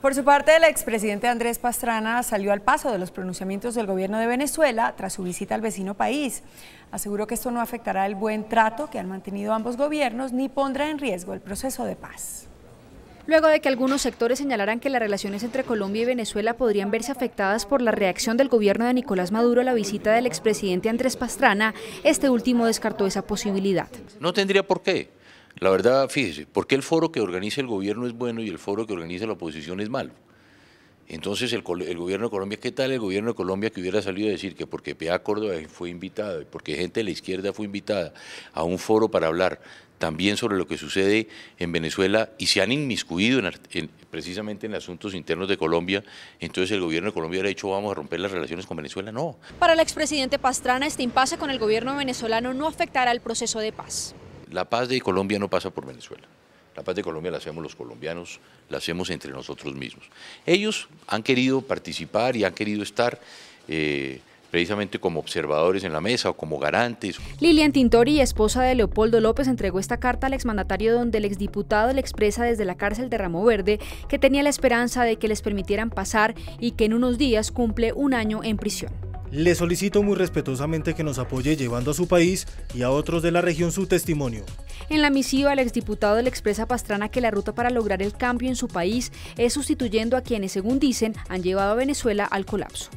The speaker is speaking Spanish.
Por su parte, el expresidente Andrés Pastrana salió al paso de los pronunciamientos del gobierno de Venezuela tras su visita al vecino país. Aseguró que esto no afectará el buen trato que han mantenido ambos gobiernos ni pondrá en riesgo el proceso de paz. Luego de que algunos sectores señalaran que las relaciones entre Colombia y Venezuela podrían verse afectadas por la reacción del gobierno de Nicolás Maduro a la visita del expresidente Andrés Pastrana, este último descartó esa posibilidad. No tendría por qué la verdad, fíjese, ¿por qué el foro que organiza el gobierno es bueno y el foro que organiza la oposición es malo? Entonces, el, gobierno de Colombia, ¿qué tal el gobierno de Colombia que hubiera salido a decir que porque Pea Córdoba fue invitado y porque gente de la izquierda fue invitada a un foro para hablar también sobre lo que sucede en Venezuela y se han inmiscuido en, precisamente en asuntos internos de Colombia, entonces el gobierno de Colombia ha dicho vamos a romper las relaciones con Venezuela, no. Para el expresidente Pastrana, este impasse con el gobierno venezolano no afectará el proceso de paz la paz de Colombia no pasa por Venezuela. La paz de Colombia la hacemos los colombianos, la hacemos entre nosotros mismos. Ellos han querido participar y han querido estar eh, precisamente como observadores en la mesa o como garantes. Lilian Tintori, esposa de Leopoldo López, entregó esta carta al exmandatario donde el exdiputado le expresa desde la cárcel de Ramo Verde que tenía la esperanza de que les permitieran pasar y que en unos días cumple un año en prisión. Le solicito muy respetuosamente que nos apoye llevando a su país y a otros de la región su testimonio. En la misiva, el exdiputado le expresa Pastrana que la ruta para lograr el cambio en su país es sustituyendo a quienes, según dicen, han llevado a Venezuela al colapso.